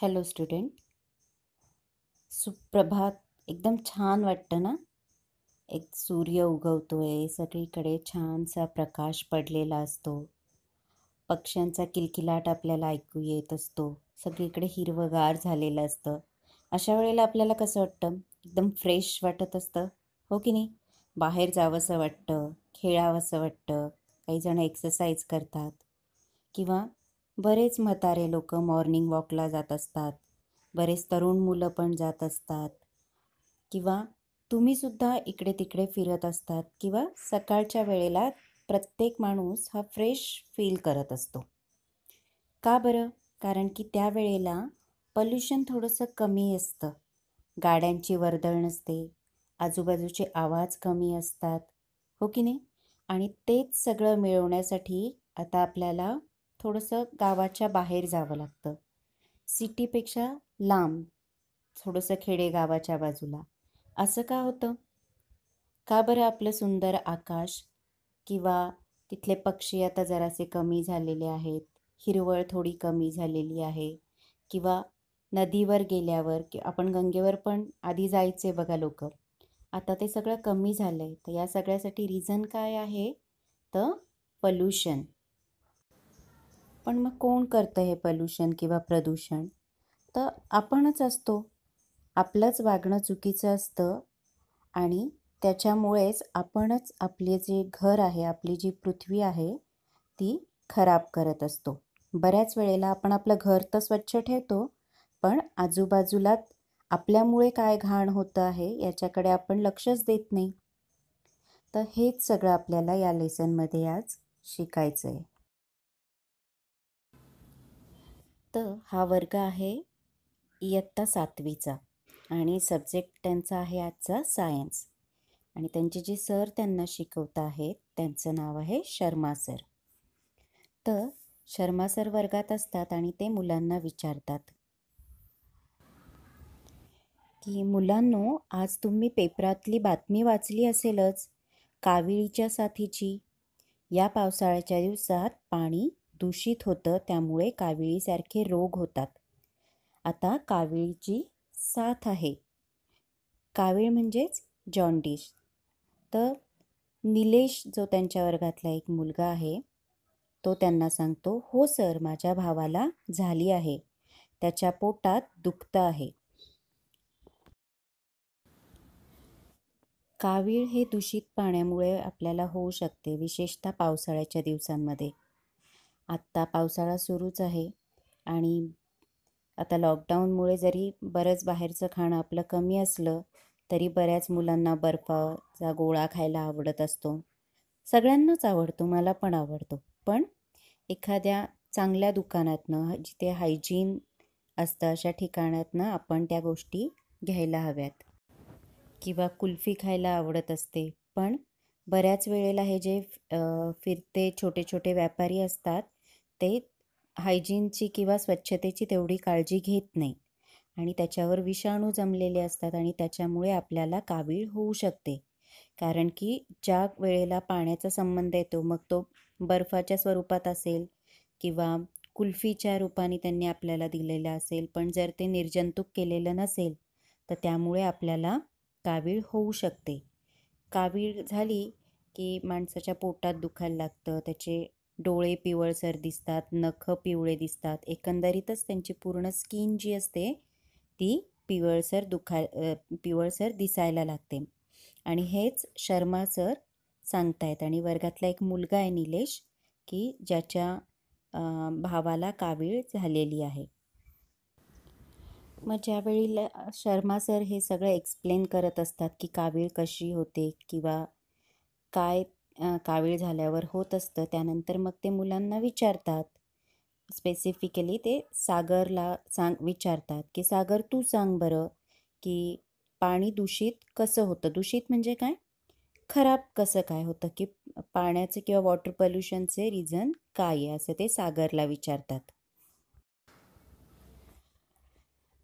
hello student सुप्रभात एकदम छान वाटतं ना एक सूर्य उगवतो आहे सगळीकडे छानसा प्रकाश पडलेला असतो पक्ष्यांचा किलकिलाट आपल्याला ऐकू येत असतो सगळीकडे हिरवगार झालेलं असतं अशा वेळेला आपल्याला कसं वाटतं एकदम फ्रेश वाटत असतं हो की नाही बाहेर जावंसं वाटतं खेळावंसं वाटतं काही जण एक्सरसाइज करतात किंवा बरेच म्हातारे लोक मॉर्निंग वॉकला जात असतात बरेच तरुण मुलं पण जात असतात किंवा तुम्हीसुद्धा इकडे तिकडे फिरत असतात किंवा सकाळच्या वेळेला प्रत्येक माणूस हा फ्रेश फील करत असतो का बरं कारण की त्यावेळेला पल्युशन थोडंसं कमी असतं गाड्यांची वर्दळ नसते आजूबाजूचे आवाज कमी असतात हो की नाही आणि तेच सगळं मिळवण्यासाठी आता आपल्याला थोडंसं गावाच्या बाहेर जावं लागतं सिटीपेक्षा लांब थोडंसं खेडे गावाच्या बाजूला असं का होतं का बरं आपलं सुंदर आकाश किंवा तिथले पक्षी आता जरासे कमी झालेले आहेत हिरवळ थोडी कमी झालेली आहे किंवा नदीवर गेल्यावर कि आपण गंगेवर पण आधी जायचे बघा लोक आता ते सगळं कमी झालं आहे तर या सगळ्यासाठी रिझन काय आहे तर पल्युशन पण मग कोण करतं हे पल्युशन किंवा प्रदूषण तर आपणच असतो आपलंच वागणं चुकीचं असतं आणि त्याच्यामुळेच आपणच आपले जे घर आहे आपली जी पृथ्वी आहे ती खराब करत असतो बऱ्याच वेळेला आपण आपलं घर तर स्वच्छ ठेवतो पण आजूबाजूला आपल्यामुळे काय घाण होतं आहे याच्याकडे आपण लक्षच देत नाही तर हेच सगळं आपल्याला या लेसनमध्ये आज शिकायचं आहे फक्त हा वर्ग आहे इयत्ता सातवीचा आणि सब्जेक्ट त्यांचा आहे आजचा सायन्स आणि त्यांचे जे सर त्यांना शिकवत आहेत त्यांचं नाव आहे शर्मा सर तर शर्मा सर वर्गात असतात आणि ते मुलांना विचारतात की मुलांनो आज तुम्ही पेपरातली बातमी वाचली असेलच कावीळीच्या साथीची या पावसाळ्याच्या दिवसात पाणी दूषित होतं त्यामुळे काविळीसारखे रोग होतात आता काविळीची साथ आहे कावीळ म्हणजेच जॉन्डिस तर निलेश जो त्यांच्या वर्गातला एक मुलगा आहे तो त्यांना सांगतो हो सर माझ्या भावाला झाली आहे त्याच्या पोटात दुखतं आहे कावीळ हे दूषित पाण्यामुळे आपल्याला होऊ शकते विशेषतः पावसाळ्याच्या दिवसांमध्ये आत्ता पावसाळा सुरूच आहे आणि आता लॉकडाऊनमुळे जरी बरंच बाहेरचं खाणं आपलं कमी असलं तरी बऱ्याच मुलांना बर्फाचा गोळा खायला आवडत असतो सगळ्यांनाच आवडतो मला पण आवडतो पण एखाद्या चांगल्या दुकानातनं जिथे हायजीन असतं अशा ठिकाणातनं आपण त्या गोष्टी घ्यायला हव्यात किंवा कुल्फी खायला आवडत असते पण बऱ्याच वेळेला हे जे फिरते छोटे छोटे व्यापारी असतात ते हायजीनची किंवा स्वच्छतेची तेवढी काळजी घेत नाही आणि त्याच्यावर विषाणू जमलेले असतात आणि त्याच्यामुळे आपल्याला कावीळ होऊ शकते कारण की ज्या वेळेला पाण्याचा संबंध येतो मग तो बर्फाच्या स्वरूपात असेल किंवा कुल्फीच्या रूपाने त्यांनी आपल्याला दिलेलं असेल पण जर ते निर्जंतुक केलेलं नसेल तर त्यामुळे आपल्याला कावीळ होऊ शकते कावीळ झाली की माणसाच्या पोटात दुखायला लागतं त्याचे डोळे पिवळसर दिसतात नख पिवळे दिसतात एकंदरीतच त्यांची पूर्ण स्किन जी असते ती पिवळसर दुखा पिवळसर दिसायला लागते आणि हेच शर्मा सर सांगतायत आणि वर्गातला एक मुलगा आहे निलेश की ज्याच्या भावाला कावीळ झालेली आहे मग ज्यावेळी शर्मा सर हे सगळं एक्सप्लेन करत असतात की कावीळ कशी होते किंवा काय कावीळ झाल्यावर होत असतं त्यानंतर मग ते मुलांना विचारतात स्पेसिफिकली ते सागरला सांग विचारतात की सागर तू सांग बरं की पाणी दूषित कसं होतं दूषित म्हणजे काय खराब कसं काय होतं की पाण्याचं किंवा वॉटर पॉल्युशनचे रिझन काय आहे असं ते सागरला विचारतात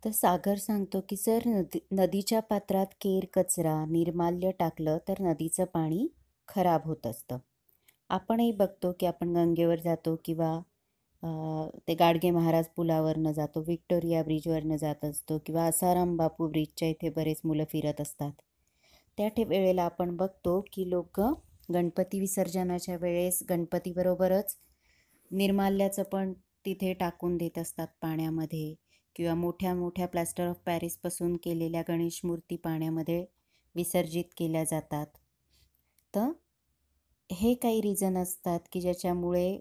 तर सागर सांगतो की सर नदी नदीच्या पात्रात केर कचरा निर्माल्य टाकलं तर नदीचं पाणी खराब होत असतं आपणही बघतो की आपण गंगेवर जातो किंवा ते गाडगे महाराज पुलावरनं जातो विक्टोरिया ब्रिजवरनं जात असतो किंवा आसाराम बापू ब्रिजच्या इथे बरेच मुलं फिरत असतात त्या ठे वेळेला आपण बघतो की लोक गणपती विसर्जनाच्या वेळेस गणपतीबरोबरच निर्माल्याचं पण तिथे टाकून देत असतात पाण्यामध्ये किंवा मोठ्या मोठ्या प्लॅस्टर ऑफ पॅरिसपासून केलेल्या गणेश मूर्ती पाण्यामध्ये विसर्जित केल्या जातात फक्त हे काही रिझन असतात की ज्याच्यामुळे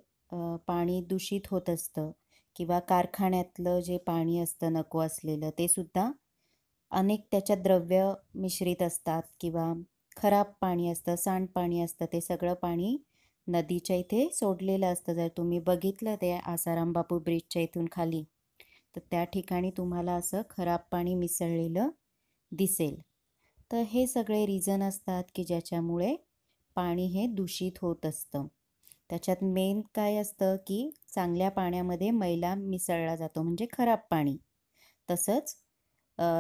पाणी दूषित होत असतं किंवा कारखान्यातलं जे पाणी असतं नको असलेलं ते सुद्धा अनेक त्याच्यात द्रव्य मिश्रित असतात किंवा खराब पाणी असतं सांडपाणी असतं ते सगळं पाणी नदीच्या इथे सोडलेलं असतं जर तुम्ही बघितलं ते आसाराम बापू ब्रिजच्या इथून खाली तर त्या ठिकाणी तुम्हाला असं खराब पाणी मिसळलेलं दिसेल तर हे सगळे रिझन असतात की ज्याच्यामुळे पाणी हे दूषित होत असतं त्याच्यात मेन काय असतं की चांगल्या पाण्यामध्ये मैला मिसळला जातो म्हणजे खराब पाणी तसंच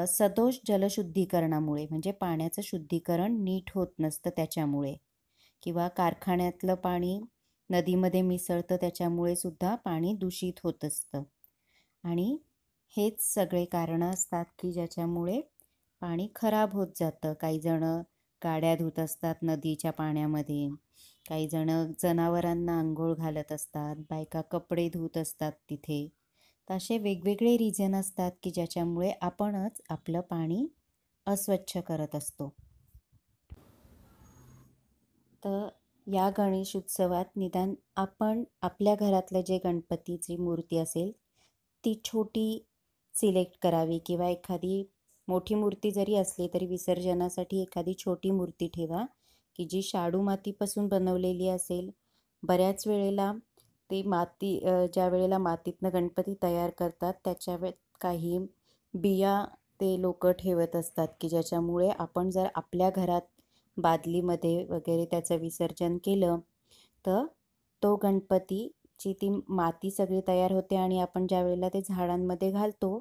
सदोष जलशुद्धीकरणामुळे म्हणजे पाण्याचं शुद्धीकरण नीट होत नसतं त्याच्यामुळे किंवा कारखान्यातलं पाणी नदीमध्ये मिसळतं त्याच्यामुळे सुद्धा पाणी दूषित होत असतं आणि हेच सगळे कारणं असतात की ज्याच्यामुळे पाणी खराब होत जातं काहीजणं गाड्या धुत असतात नदीच्या पाण्यामध्ये काही जण जनावरांना आंघोळ घालत असतात बायका कपडे धुत असतात तिथे तर असे वेगवेगळे रिझन असतात की ज्याच्यामुळे आपणच आपलं पाणी अस्वच्छ करत असतो तर या गणेश उत्सवात निदान आपण आपल्या घरातलं जे गणपतीची मूर्ती असेल ती छोटी सिलेक्ट करावी किंवा एखादी मोठी मूर्ती जरी असली तरी विसर्जनासाठी एखादी छोटी मूर्ती ठेवा की जी शाडू मातीपासून बनवलेली असेल बऱ्याच वेळेला ते माती ज्या वेळेला मातीतनं गणपती तयार करतात त्याच्या काही बिया ते लोक ठेवत असतात की ज्याच्यामुळे आपण जर आपल्या घरात बादलीमध्ये वगैरे त्याचं विसर्जन केलं तर तो गणपतीची ती माती सगळी तयार होते आणि आपण ज्या वेळेला ते झाडांमध्ये घालतो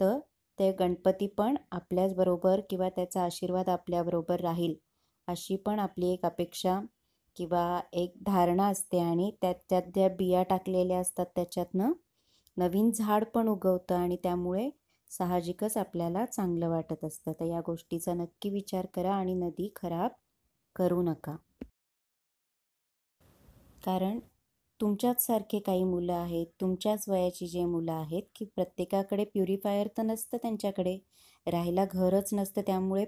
तर ते गणपती पण आपल्याचबरोबर किंवा त्याचा आशीर्वाद आपल्याबरोबर राहील अशी पण आपली एक अपेक्षा किंवा एक धारणा असते आणि त्यात ज्या बिया टाकलेल्या असतात त्याच्यातनं नवीन झाड पण उगवतं आणि त्यामुळे साहजिकच आपल्याला चांगलं वाटत असतं तर या गोष्टीचा नक्की विचार करा आणि नदी खराब करू नका कारण तुमच्याचसारखे काही मुलं आहेत तुमच्याच वयाची जे मुलं आहेत की प्रत्येकाकडे प्युरिफायर तर नसतं त्यांच्याकडे राहायला घरच नसतं त्यामुळे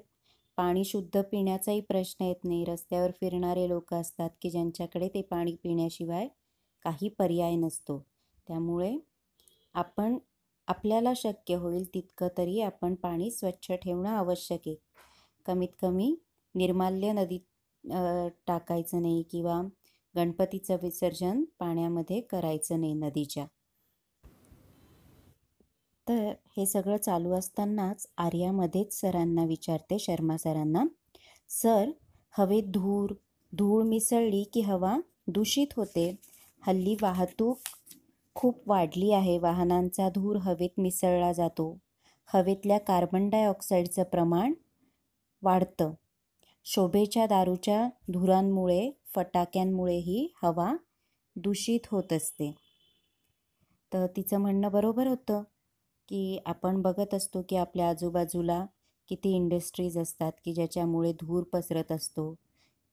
पाणी शुद्ध पिण्याचाही प्रश्न येत नाही रस्त्यावर फिरणारे लोक असतात की ज्यांच्याकडे ते पाणी पिण्याशिवाय काही पर्याय नसतो त्यामुळे आपण आपल्याला शक्य होईल तितकं तरी आपण पाणी स्वच्छ ठेवणं आवश्यक आहे कमीत कमी निर्माल्य नदीत टाकायचं नाही किंवा गणपतीचं विसर्जन पाण्यामध्ये करायचं नाही नदीच्या तर हे सगळं चालू असतानाच आर्यामध्येच सरांना विचारते शर्मा सरांना सर हवेत धूर धूळ मिसळली की हवा दूषित होते हल्ली वाहतूक खूप वाढली आहे वाहनांचा धूर हवेत मिसळला जातो हवेतल्या कार्बन डायऑक्साईडचं प्रमाण वाढतं शोभेच्या दारूच्या धुरांमुळे फटाक्यांमुळे ही हवा दूषित होत असते तर तिचं म्हणणं बरोबर होतं की आपण बघत असतो की आपल्या आजूबाजूला किती इंडस्ट्रीज असतात की ज्याच्यामुळे धूर पसरत असतो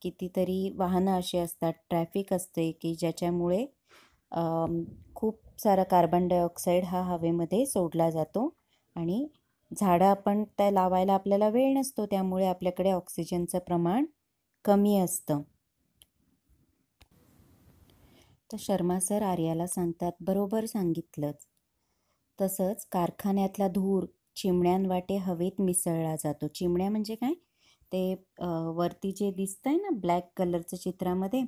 कितीतरी वाहनं अशी असतात ट्रॅफिक असते की ज्याच्यामुळे खूप सारा कार्बन डायऑक्साईड हा हवेमध्ये सोडला जातो आणि झाडं आपण त्या लावायला आपल्याला वेळ नसतो त्यामुळे आपल्याकडे ऑक्सिजनचं प्रमाण कमी असतं तर शर्मा सर आर्याला सांगतात बरोबर सांगितलंच तसंच कारखान्यातला धूर चिमण्यांवाटे हवेत मिसळला जातो चिमण्या म्हणजे काय ते वरती जे दिसतंय ना ब्लॅक कलरचं चित्रामध्ये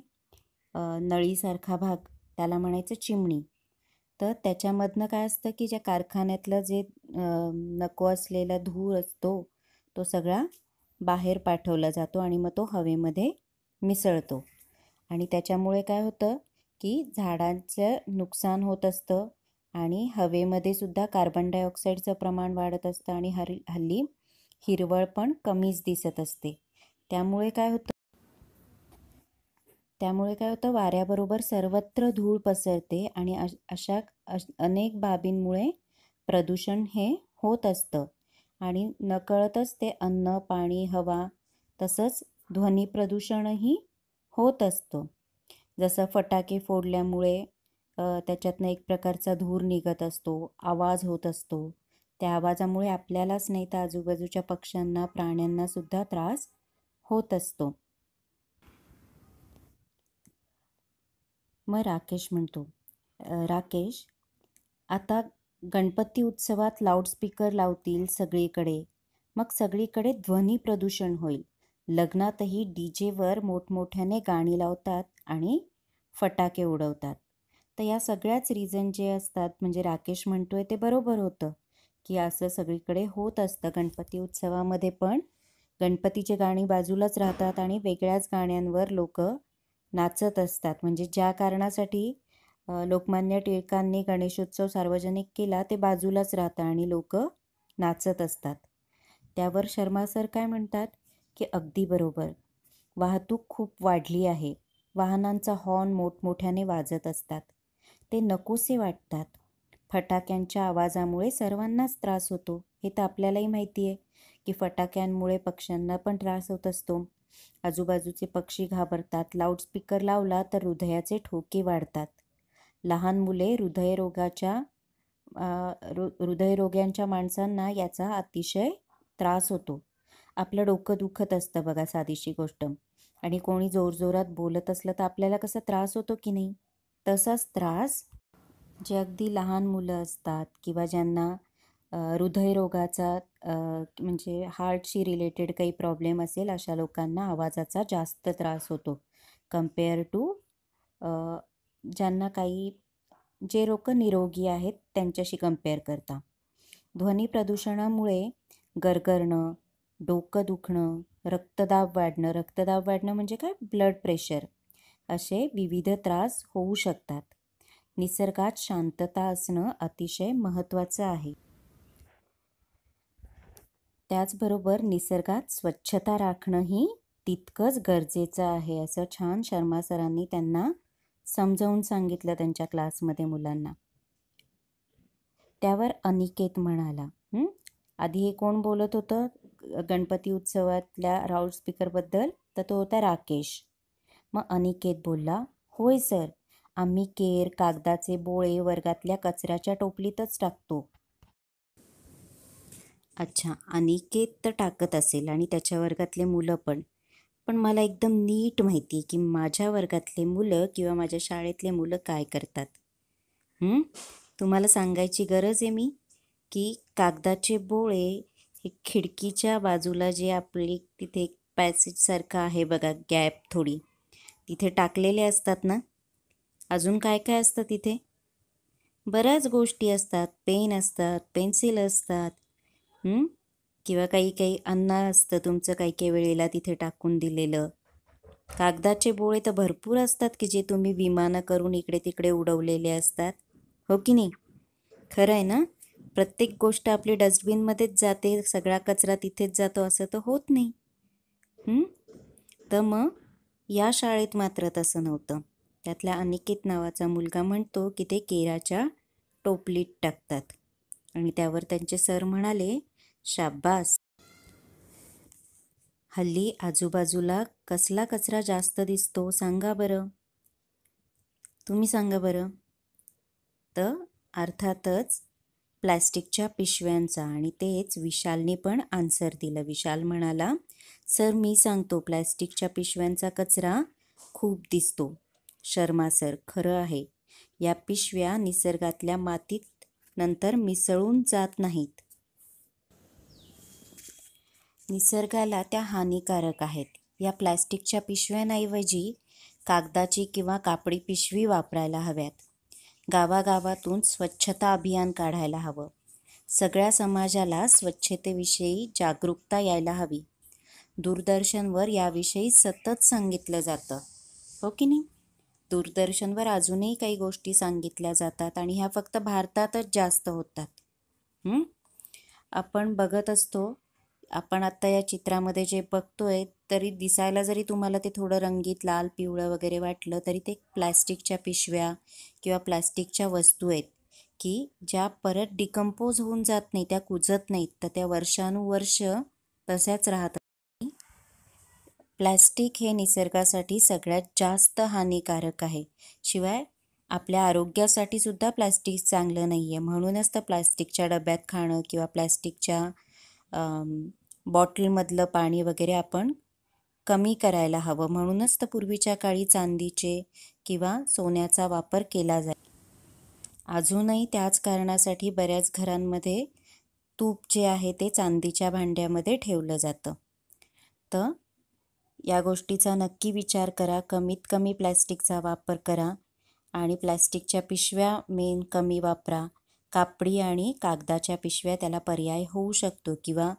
नळीसारखा भाग त्याला म्हणायचं चिमणी तर त्याच्यामधनं काय असतं की ज्या कारखान्यातलं जे नको असलेला धूर असतो तो सगळा बाहेर पाठवला जातो आणि मग तो हवेमध्ये मिसळतो आणि त्याच्यामुळे काय होतं की झाडांचं नुकसान होत असतं आणि हवेमध्ये सुद्धा कार्बन डायऑक्साईडचं प्रमाण वाढत असतं आणि हर हल्ली हिरवळ पण कमीच दिसत असते त्यामुळे काय होतं त्यामुळे काय होतं वाऱ्याबरोबर सर्वत्र धूळ पसरते आणि अशा अनेक बाबींमुळे प्रदूषण हे होत असतं आणि नकळतच ते अन्न पाणी हवा तसंच ध्वनी प्रदूषणही होत असतं जसं फटाके फोडल्यामुळे त्याच्यातनं एक प्रकारचा धूर निघत असतो आवाज होत असतो त्या आवाजामुळे आपल्यालाच नाही तर आजूबाजूच्या पक्ष्यांना प्राण्यांनासुद्धा त्रास होत असतो मग राकेश म्हणतो राकेश आता गणपती उत्सवात लाऊडस्पीकर लावतील सगळीकडे मग सगळीकडे ध्वनी प्रदूषण होईल लग्नातही डी जेवर मोठमोठ्याने गाणी लावतात आणि फटाके उडवतात तर या सगळ्याच रिझन जे असतात म्हणजे राकेश म्हणतोय ते बरोबर होतं की असं सगळीकडे होत असतं गणपती उत्सवामध्ये पण गणपतीचे गाणी बाजूलाच राहतात आणि वेगळ्याच गाण्यांवर लोक नाचत असतात म्हणजे ज्या कारणासाठी लोकमान्य टिळकांनी गणेशोत्सव सार्वजनिक केला ते बाजूलाच राहतं आणि लोक नाचत असतात त्यावर शर्मा सर काय म्हणतात की अगदी बरोबर वाहतूक खूप वाढली आहे वाहनांचा हॉर्न मोठमोठ्याने वाजत असतात ते नकोसे वाटतात फटाक्यांच्या आवाजामुळे सर्वांनाच त्रास होतो हे तर आपल्यालाही माहिती आहे की फटाक्यांमुळे पक्ष्यांना पण त्रास होत असतो आजूबाजूचे पक्षी घाबरतात लाऊडस्पीकर लावला तर हृदयाचे ठोके वाढतात लहान मुले हृदयरोगाच्या रु हृदयरोग्यांच्या माणसांना याचा अतिशय त्रास होतो आपलं डोकं दुखत असतं बघा साधीशी गोष्ट आणि कोणी जोरजोरात बोलत असलं तर आपल्याला कसा त्रास होतो की नाही तसाच त्रास जे अगदी लहान मुलं असतात किंवा ज्यांना हृदयरोगाचा म्हणजे हार्टशी रिलेटेड काही प्रॉब्लेम असेल अशा लोकांना आवाजाचा जास्त त्रास होतो कम्पेअर टू ज्यांना काही जे लोक निरोगी आहेत त्यांच्याशी कम्पेअर करता ध्वनी प्रदूषणामुळे गरगरणं डोकं दुखणं रक्तदाब वाढणं रक्तदाब वाढणं म्हणजे काय ब्लड प्रेशर असे विविध त्रास होऊ शकतात निसर्गात शांतता असणं अतिशय महत्त्वाचं आहे त्याचबरोबर निसर्गात स्वच्छता राखणंही तितकंच गरजेचं आहे असं छान शर्मा सरांनी त्यांना समजावून सांगितलं त्यांच्या क्लासमध्ये मुलांना त्यावर अनिकेत म्हणाला आधी हे कोण बोलत होतं गणपती उत्सवातल्या राऊड स्पीकरबद्दल तर तो होता राकेश मग अनिकेत बोलला होय सर आम्ही केर कागदाचे बोळे वर्गातल्या कचऱ्याच्या टोपलीतच टाकतो अच्छा अनिकेत तर टाकत असेल आणि त्याच्या वर्गातले मुलं पण पण मला एकदम नीट माहिती आहे की माझ्या वर्गातले मुलं किंवा माझ्या शाळेतले मुलं काय करतात तुम्हाला सांगायची गरज आहे मी की कागदाचे बोळे हे खिडकीच्या बाजूला जे आपली तिथे एक पॅसेजसारखं आहे बघा गॅप थोडी तिथे टाकलेले असतात ना अजून काय काय असतं तिथे बऱ्याच गोष्टी असतात पेन असतात पेन्सिल असतात किंवा काही काही अन्न असतं तुमचं काही काही वेळेला तिथे टाकून दिलेलं कागदाचे बोळे तर भरपूर असतात की जे तुम्ही विमानं करून इकडे तिकडे उडवलेले असतात हो की नाही खरं आहे ना प्रत्येक गोष्ट आपली डस्टबिनमध्येच जाते सगळा कचरा तिथेच जातो असं तर होत नाही तर मग या शाळेत मात्र तसं नव्हतं त्यातल्या अनिकेत नावाचा मुलगा म्हणतो की ते केराच्या टोपलीत टाकतात आणि त्यावर त्यांचे सर म्हणाले शाब्बास हल्ली आजूबाजूला कसला कचरा जास्त दिसतो सांगा बरं तुम्ही सांगा बरं तर अर्थातच प्लॅस्टिकच्या पिशव्यांचा आणि तेच विशालने पण आन्सर दिलं विशाल म्हणाला सर मी सांगतो प्लॅस्टिकच्या पिशव्यांचा कचरा खूप दिसतो शर्मा सर खरं आहे या पिशव्या निसर्गातल्या मातीत नंतर मिसळून जात नाहीत निसर्गाला त्या हानिकारक आहेत या प्लॅस्टिकच्या पिशव्यांऐवजी कागदाची किंवा कापडी पिशवी वापरायला हव्यात गावागावातून स्वच्छता अभियान काढायला हवं सगळ्या समाजाला स्वच्छतेविषयी जागरूकता यायला हवी दूरदर्शनवर याविषयी सतत सांगितलं जातं हो की नाही दूरदर्शनवर अजूनही काही गोष्टी सांगितल्या जातात आणि ह्या फक्त भारतातच जास्त होतात आपण बघत असतो आपण आत्ता या चित्रामध्ये जे बघतोय तरी दिसायला जरी तुम्हाला ते थोडं रंगीत लाल पिवळं वगैरे वाटलं तरी ते प्लॅस्टिकच्या पिशव्या किंवा प्लॅस्टिकच्या वस्तू आहेत की ज्या परत डिकम्पोज होऊन जात नाही त्या कुजत नाहीत तर त्या वर्षानुवर्ष तशाच राहतात प्लॅस्टिक हे निसर्गासाठी सगळ्यात जास्त हानिकारक आहे शिवाय आपल्या आरोग्यासाठी सुद्धा प्लॅस्टिक चांगलं नाही आहे म्हणूनच तर प्लॅस्टिकच्या डब्यात खाणं किंवा प्लॅस्टिकच्या बॉटलमधलं पाणी वगैरे आपण कमी करायला हवं म्हणूनच तर पूर्वीच्या काळी चांदीचे किंवा सोन्याचा वापर केला जाईल अजूनही त्याच कारणासाठी बऱ्याच घरांमध्ये तूप जे आहे ते चांदीच्या भांड्यामध्ये ठेवलं जातं तर या गोष्टीचा नक्की विचार करा कमीत कमी प्लॅस्टिकचा वापर करा आणि प्लॅस्टिकच्या पिशव्या मेन कमी वापरा कापडी आणि कागदाच्या पिशव्या त्याला पर्याय होऊ शकतो किंवा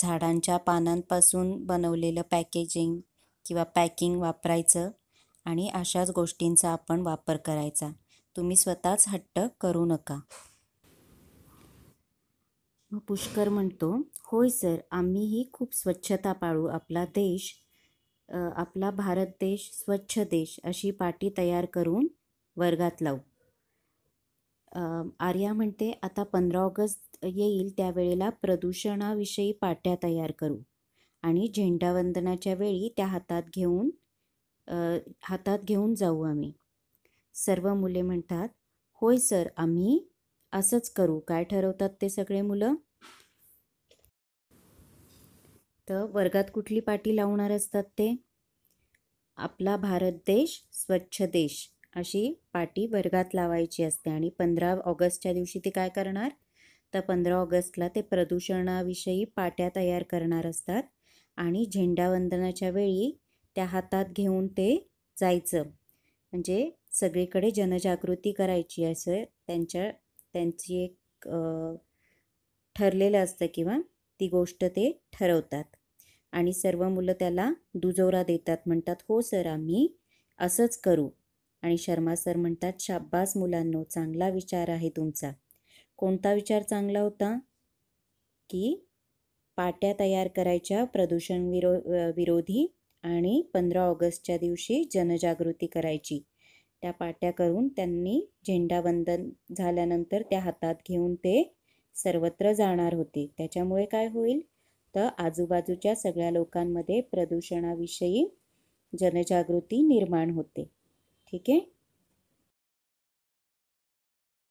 झाडांच्या पानांपासून बनवलेलं पॅकेजिंग किंवा पॅकिंग वापरायचं आणि अशाच गोष्टींचा आपण वापर करायचा तुम्ही स्वतःच हट्ट करू नका मग पुष्कर म्हणतो होय सर आम्हीही खूप स्वच्छता पाळू आपला देश आपला भारत देश स्वच्छ देश अशी पाटी तयार करून वर्गात लावू आर्या म्हणते आता पंधरा ऑगस्ट येईल त्यावेळेला प्रदूषणाविषयी पाट्या तयार करू आणि झेंडावंदनाच्या वेळी त्या हातात घेऊन हातात घेऊन जाऊ आम्ही सर्व मुले म्हणतात होय सर आम्ही असंच करू काय ठरवतात ते सगळे मुलं तर वर्गात कुठली पाटी लावणार असतात ते आपला भारत देश स्वच्छ देश अशी पाटी वर्गात लावायची असते आणि पंधरा ऑगस्टच्या दिवशी ते काय करणार तर पंधरा ऑगस्टला ते प्रदूषणाविषयी पाट्या तयार करणार असतात आणि झेंडावंदनाच्या वेळी त्या हातात घेऊन ते जायचं म्हणजे सगळीकडे जनजागृती करायची असं त्यांच्या त्यांची एक ठरलेलं असतं किंवा ती गोष्ट ते ठरवतात आणि सर्व मुलं त्याला दुजोरा देतात म्हणतात हो सर आम्ही असंच करू आणि शर्मा सर म्हणतात शाब्बास मुलांनो चांगला विचार आहे तुमचा कोणता विचार चांगला होता की पाट्या तयार करायच्या प्रदूषण विरो विरोधी आणि पंधरा ऑगस्टच्या दिवशी जनजागृती करायची त्या पाट्या करून त्यांनी झेंडावंदन झाल्यानंतर त्या हातात घेऊन ते सर्वत्र जाणार होते त्याच्यामुळे काय होईल तर आजूबाजूच्या सगळ्या लोकांमध्ये प्रदूषणाविषयी जनजागृती निर्माण होते ठीक आहे